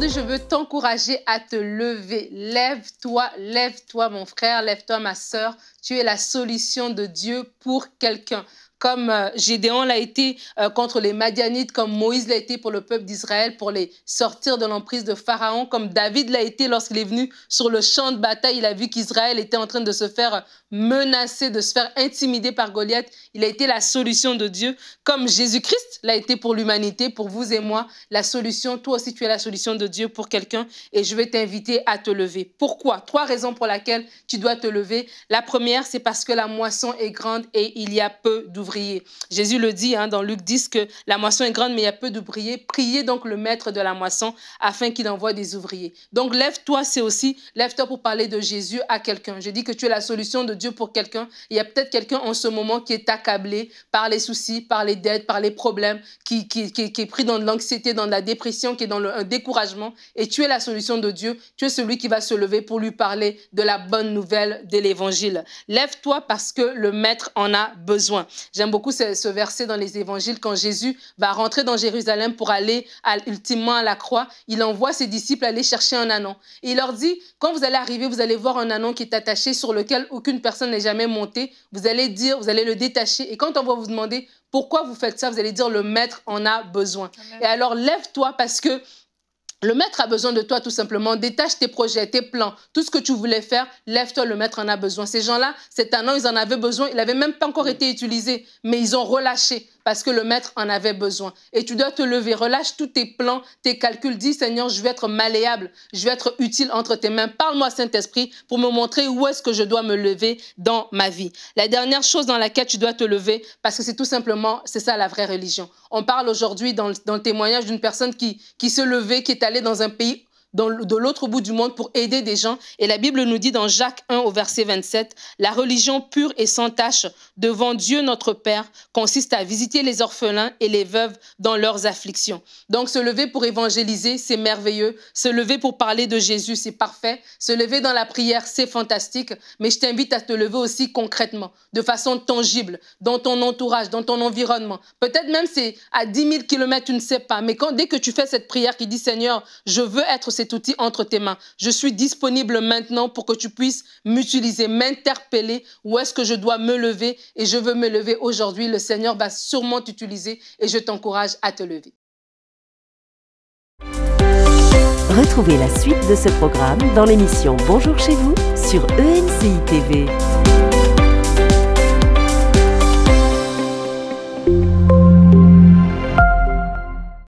je veux t'encourager à te lever. Lève-toi, lève-toi mon frère, lève-toi ma sœur. Tu es la solution de Dieu pour quelqu'un comme euh, Gédéon l'a été euh, contre les Madianites, comme Moïse l'a été pour le peuple d'Israël, pour les sortir de l'emprise de Pharaon, comme David l'a été lorsqu'il est venu sur le champ de bataille, il a vu qu'Israël était en train de se faire menacer, de se faire intimider par Goliath. Il a été la solution de Dieu, comme Jésus-Christ l'a été pour l'humanité, pour vous et moi, la solution. Toi aussi, tu es la solution de Dieu pour quelqu'un et je vais t'inviter à te lever. Pourquoi Trois raisons pour lesquelles tu dois te lever. La première, c'est parce que la moisson est grande et il y a peu d'ouvrages Jésus le dit hein, dans Luc 10 que la moisson est grande, mais il y a peu d'ouvriers. Priez donc le maître de la moisson afin qu'il envoie des ouvriers. Donc lève-toi, c'est aussi, lève-toi pour parler de Jésus à quelqu'un. Je dis que tu es la solution de Dieu pour quelqu'un. Il y a peut-être quelqu'un en ce moment qui est accablé par les soucis, par les dettes, par les problèmes, qui, est pris dans l'anxiété, dans la dépression, qui est dans un découragement. Et tu es la solution de Dieu. Tu es celui qui va se lever pour lui parler de la bonne nouvelle de l'évangile. Lève-toi parce que le maître en a besoin. J'aime beaucoup ce, verset dans les évangiles quand Jésus va rentrer dans Jérusalem pour aller ultimement à la croix. Il envoie ses disciples aller chercher un anon. Et il leur dit, quand vous allez arriver, vous allez voir un anon qui est attaché sur lequel aucune personne n'est jamais montée. Vous allez dire, vous allez le détacher. Et quand on va vous demander pourquoi vous faites ça, vous allez dire, le maître en a besoin. Et alors lève-toi parce que le maître a besoin de toi tout simplement. Détache tes projets, tes plans, tout ce que tu voulais faire. Lève-toi, le maître en a besoin. Ces gens-là, c'est un an, ils en avaient besoin. Il n'avait même pas encore été utilisé, mais ils ont relâché parce que le maître en avait besoin. Et tu dois te lever, relâche tous tes plans, tes calculs, dis Seigneur, je vais être malléable, je vais être utile entre tes mains. Parle-moi Saint-Esprit pour me montrer où est-ce que je dois me lever dans ma vie. La dernière chose dans laquelle tu dois te lever, parce que c'est tout simplement, c'est ça la vraie religion. On parle aujourd'hui dans, le témoignage d'une personne qui, qui se levait, qui est allée dans un pays de l'autre bout du monde pour aider des gens. Et la Bible nous dit dans Jacques 1 au verset 27, la religion pure et sans tache devant Dieu notre Père consiste à visiter les orphelins et les veuves dans leurs afflictions. Donc se lever pour évangéliser, c'est merveilleux. Se lever pour parler de Jésus, c'est parfait. Se lever dans la prière, c'est fantastique. Mais je t'invite à te lever aussi concrètement, de façon tangible, dans ton entourage, dans ton environnement. Peut-être même c'est à 10 000 kilomètres, tu ne sais pas. Mais quand, dès que tu fais cette prière qui dit Seigneur, je veux être cet outil entre tes mains. Je suis disponible maintenant pour que tu puisses m'utiliser, m'interpeller. Où est-ce que je dois me lever Et je veux me lever aujourd'hui. Le Seigneur va sûrement t'utiliser et je t'encourage à te lever. Retrouvez la suite de ce programme dans l'émission Bonjour chez vous sur ENCI TV.